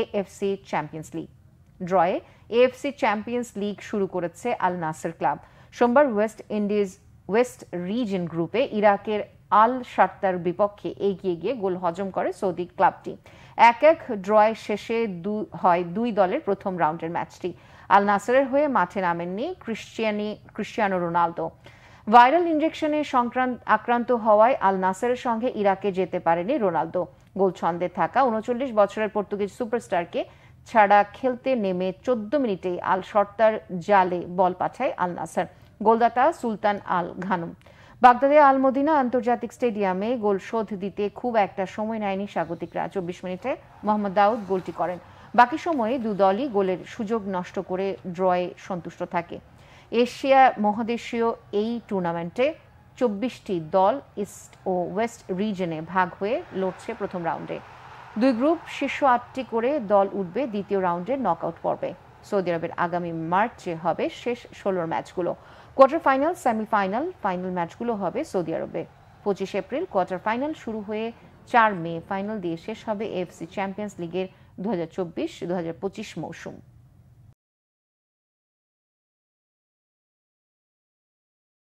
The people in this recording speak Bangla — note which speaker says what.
Speaker 1: এএফসি চ্যাম্পিয়ন্স লিগ ড্রয়ে এএফসি চ্যাম্পিয়ন্স লিগ শুরু করেছে আল নাসের ক্লাব সোমবার ওয়েস্ট ইন্ডিজ ওয়েস্ট রিজন গ্রুপে ইরাকের আল সার্তার বিপক্ষে এগিয়ে গিয়ে গোল হজম করে সৌদি ক্লাবটি এক এক ড্রয় শেষে হয় দুই দলের প্রথম রাউন্ডের ম্যাচটি আল নাসারের হয়ে মাঠে নামেননি ক্রিশ্চিয়ানি ক্রিশ্চিয়ানো রোনালদো ভাইরাল ইনজেকশনে সংক্রান্ত আক্রান্ত হওয়ায় আল নাসেরের সঙ্গে ইরাকে যেতে পারেনি রোনালদো গোল ছন্দে থাকা উনচল্লিশ বছরের পর্তুগিজ সুপারস্টারকে ছাড়া খেলতে নেমে চোদ্দ মিনিটেই আল সর্তার জালে বল পাঠায় আল নাসার গোলদাতা সুলতান আল ঘানুম বাগদাদে আল মদিনা আন্তর্জাতিক স্টেডিয়ামে গোল শোধ দিতে খুব একটা সময় নেয়নি স্বাগতিকরা চব্বিশ মিনিটে মোহাম্মদ দাউদ গোলটি করেন বাকি সময়ে দু দলই গোলের সুযোগ নষ্ট করে ড্রয়ে সন্তুষ্ট থাকে এশিয়া মহাদেশীয় এই টুর্নামেন্টে চব্বিশটি দল ইস্ট ও ওয়েস্ট রিজনে ভাগ হয়ে লড়ছে প্রথম রাউন্ডে দুই গ্রুপ শীর্ষ আটটি করে দল উঠবে দ্বিতীয় রাউন্ডের নকআউট পর্বে সৌদি আরবের আগামী মার্চে হবে শেষ ষোলোর ম্যাচগুলো কোয়ার্টার ফাইনাল সেমিফাইনাল ফাইনাল ম্যাচগুলো হবে সৌদি আরবে পঁচিশ এপ্রিল কোয়ার্টার ফাইনাল শুরু হয়ে চার মে ফাইনাল দিয়ে শেষ হবে এফসি চ্যাম্পিয়ন্স লিগের দু হাজার চব্বিশ দু হাজার পঁচিশ মৌসুম